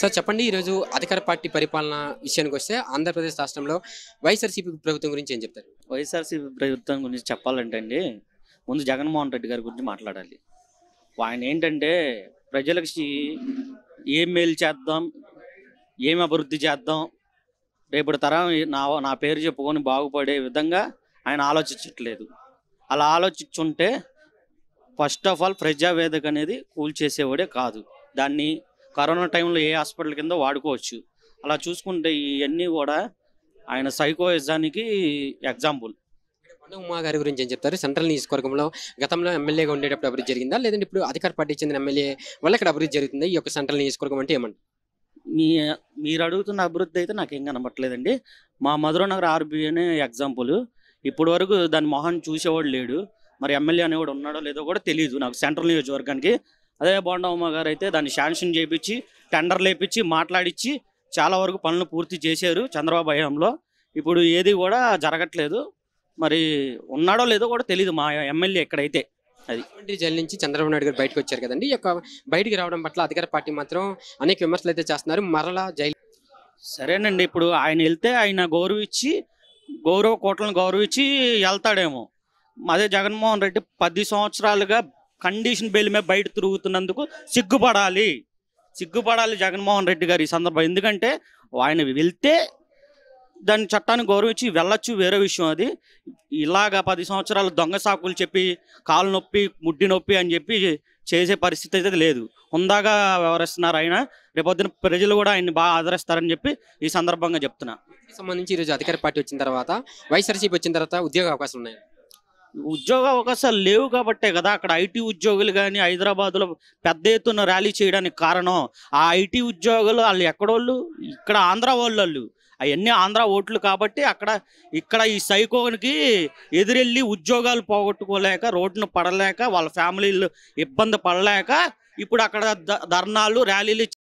sir చెప్పండి ఈరోజు అధికార పార్టీ పరిపాలన విషయానికి వస్తే ఆంధ్రప్రదేశ్ రాష్ట్రంలో వైఎస్ఆర్సీపీ ప్రభుత్వం గురించి ఏం చెప్తారు వైఎస్ఆర్సీపీ ప్రభుత్వం గురించి చెప్పాలంటే అండి ముందు జగన్మోహన్ రెడ్డి గారి గురించి మాట్లాడాలి ఆయన ఏంటంటే ప్రజలకు ఏం మేలు చేద్దాం ఏం అభివృద్ధి చేద్దాం రేపటి తరం నా నా పేరు చెప్పుకొని బాగుపడే విధంగా ఆయన ఆలోచించట్లేదు అలా ఆలోచించుంటే ఫస్ట్ ఆఫ్ ఆల్ ప్రజావేదిక అనేది కూల్చేసేవాడే కాదు దాన్ని కరోనా టైంలో ఏ హాస్పిటల్ కింద వాడుకోవచ్చు అలా చూసుకుంటే ఇవన్నీ కూడా ఆయన సైకోయిజానికి ఎగ్జాంపుల్ ఉమా గారి గురించి ఏం చెప్తారు సెంట్రల్ నియోజకవర్గంలో గతంలో ఎమ్మెల్యేగా ఉండేటప్పుడు అభివృద్ధి జరిగిందా లేదంటే ఇప్పుడు అధికార పార్టీ చెందిన ఎమ్మెల్యే వల్ల ఇక్కడ అభివృద్ధి జరుగుతుంది ఈ యొక్క సెంట్రల్ నియోజకవర్గం అంటే ఏమంటారు మీ మీరు అడుగుతున్న అభివృద్ధి అయితే నాకేం కనబట్టలేదండి మా మధుర నగర్ ఆర్బీఐనే అనే ఎగ్జాంపుల్ ఇప్పటి వరకు దాని మొహాన్ని చూసేవాడు లేడు మరి ఎమ్మెల్యే అనేవాడు ఉన్నాడో లేదో కూడా తెలియదు నాకు సెంట్రల్ నియోజకవర్గానికి అదే బోండమ్మ గారు అయితే దాన్ని శాంక్షన్ చేయించి టెండర్ లేపించి మాట్లాడించి చాలా వరకు పనులు పూర్తి చేశారు చంద్రబాబు హయాంలో ఇప్పుడు ఏది కూడా జరగట్లేదు మరి ఉన్నాడో లేదో కూడా తెలియదు మా ఎమ్మెల్యే ఎక్కడైతే అది జైలు నుంచి చంద్రబాబు నాయుడు గారు బయటకు వచ్చారు కదండి ఈ బయటికి రావడం పట్ల అధికార పార్టీ మాత్రం అనేక విమర్శలు అయితే చేస్తున్నారు మరలా జైలు సరేనండి ఇప్పుడు ఆయన వెళ్తే ఆయన గౌరవించి గౌరవ కోట్లను గౌరవించి వెళ్తాడేమో అదే జగన్మోహన్ రెడ్డి పది సంవత్సరాలుగా కండిషన్ బెయిల్ మీద బయట తిరుగుతున్నందుకు సిగ్గుపడాలి సిగ్గుపడాలి జగన్మోహన్ రెడ్డి గారు ఈ సందర్భం ఎందుకంటే ఆయన వెళ్తే దాని చట్టాన్ని గౌరవించి వెళ్ళొచ్చు వేరే విషయం అది ఇలాగా పది సంవత్సరాలు దొంగ సాకులు చెప్పి కాలు నొప్పి ముడ్డి నొప్పి అని చెప్పి చేసే పరిస్థితి అయితే లేదు హుందాగా వ్యవహరిస్తున్నారు ఆయన రేపొద్దున ప్రజలు కూడా ఆయన్ని బాగా ఆదరిస్తారని చెప్పి ఈ సందర్భంగా చెప్తున్నా సంబంధించి ఈరోజు అధికార పార్టీ వచ్చిన తర్వాత వైఎస్ఆర్సీపీ వచ్చిన తర్వాత ఉద్యోగ అవకాశాలు ఉన్నాయి ఉద్యోగ అవకాశాలు లేవు కాబట్టే కదా అక్కడ ఐటీ ఉద్యోగులు కానీ హైదరాబాద్లో పెద్ద ఎత్తున ర్యాలీ చేయడానికి కారణం ఆ ఐటీ ఉద్యోగులు వాళ్ళు ఎక్కడోళ్ళు ఇక్కడ ఆంధ్ర వాళ్ళు అవన్నీ ఆంధ్ర ఓట్లు కాబట్టి అక్కడ ఇక్కడ ఈ సైకోనికి ఎదురెళ్ళి ఉద్యోగాలు పోగొట్టుకోలేక రోడ్డును పడలేక వాళ్ళ ఫ్యామిలీలు ఇబ్బంది పడలేక ఇప్పుడు అక్కడ ధర్నాలు ర్యాలీలు